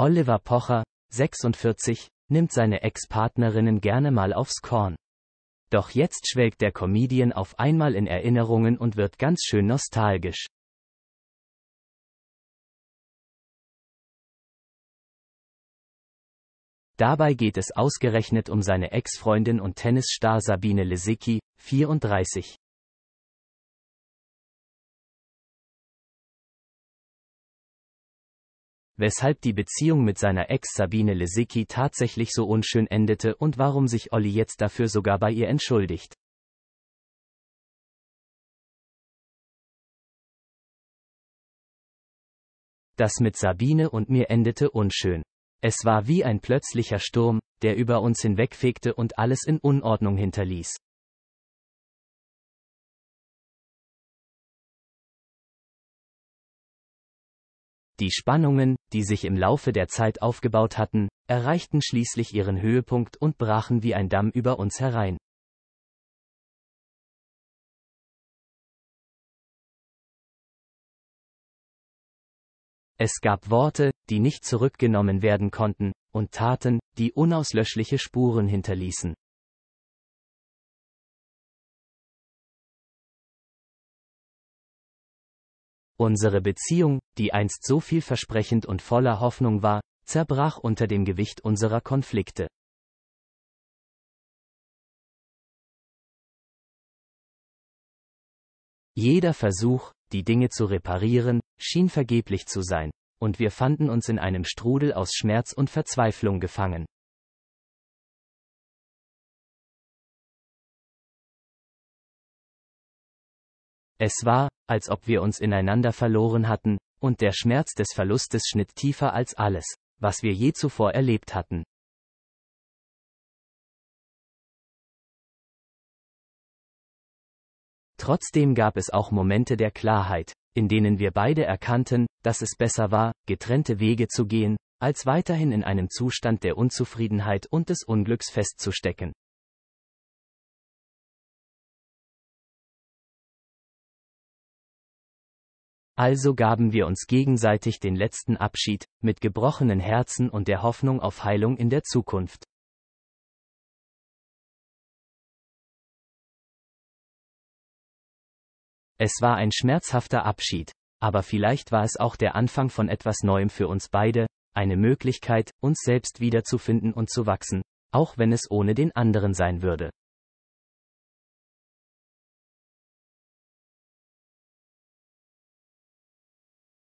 Oliver Pocher, 46, nimmt seine Ex-Partnerinnen gerne mal aufs Korn. Doch jetzt schwelgt der Comedian auf einmal in Erinnerungen und wird ganz schön nostalgisch. Dabei geht es ausgerechnet um seine Ex-Freundin und Tennisstar Sabine Lesicki, 34. weshalb die Beziehung mit seiner Ex Sabine Lesicki tatsächlich so unschön endete und warum sich Olli jetzt dafür sogar bei ihr entschuldigt. Das mit Sabine und mir endete unschön. Es war wie ein plötzlicher Sturm, der über uns hinwegfegte und alles in Unordnung hinterließ. Die Spannungen, die sich im Laufe der Zeit aufgebaut hatten, erreichten schließlich ihren Höhepunkt und brachen wie ein Damm über uns herein. Es gab Worte, die nicht zurückgenommen werden konnten, und Taten, die unauslöschliche Spuren hinterließen. Unsere Beziehung, die einst so vielversprechend und voller Hoffnung war, zerbrach unter dem Gewicht unserer Konflikte. Jeder Versuch, die Dinge zu reparieren, schien vergeblich zu sein, und wir fanden uns in einem Strudel aus Schmerz und Verzweiflung gefangen. Es war, als ob wir uns ineinander verloren hatten, und der Schmerz des Verlustes schnitt tiefer als alles, was wir je zuvor erlebt hatten. Trotzdem gab es auch Momente der Klarheit, in denen wir beide erkannten, dass es besser war, getrennte Wege zu gehen, als weiterhin in einem Zustand der Unzufriedenheit und des Unglücks festzustecken. Also gaben wir uns gegenseitig den letzten Abschied, mit gebrochenen Herzen und der Hoffnung auf Heilung in der Zukunft. Es war ein schmerzhafter Abschied, aber vielleicht war es auch der Anfang von etwas Neuem für uns beide, eine Möglichkeit, uns selbst wiederzufinden und zu wachsen, auch wenn es ohne den anderen sein würde.